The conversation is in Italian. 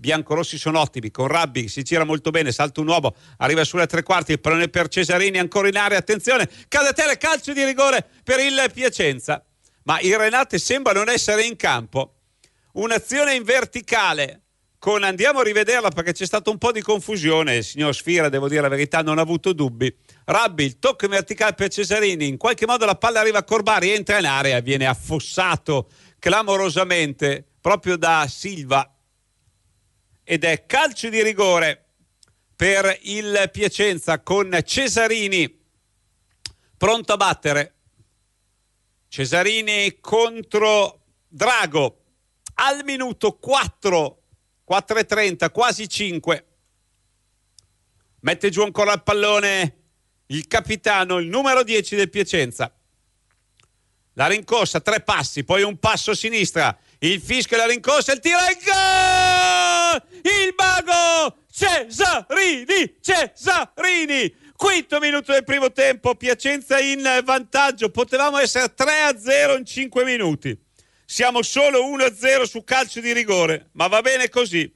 biancorossi sono ottimi, con Rabbi si gira molto bene, salta un uovo arriva sulle tre quarti, il pallone per Cesarini ancora in area, attenzione, cade a terra, calcio di rigore per il Piacenza, ma il Renate sembra non essere in campo, un'azione in verticale con andiamo a rivederla perché c'è stato un po' di confusione, il signor Sfira, devo dire la verità, non ha avuto dubbi. Rabbi, il tocco in verticale per Cesarini, in qualche modo la palla arriva a Corbari, entra in area, viene affossato clamorosamente proprio da Silva ed è calcio di rigore per il Piacenza con Cesarini pronto a battere. Cesarini contro Drago al minuto 4, 4.30, quasi 5. Mette giù ancora il pallone il capitano, il numero 10 del Piacenza. La rincorsa, tre passi, poi un passo a sinistra. Il fischio e la rincorsa, il tiro e il gol! Cesarini, Cesarini. Quinto minuto del primo tempo, Piacenza in vantaggio. Potevamo essere 3-0 in 5 minuti. Siamo solo 1-0 su calcio di rigore, ma va bene così.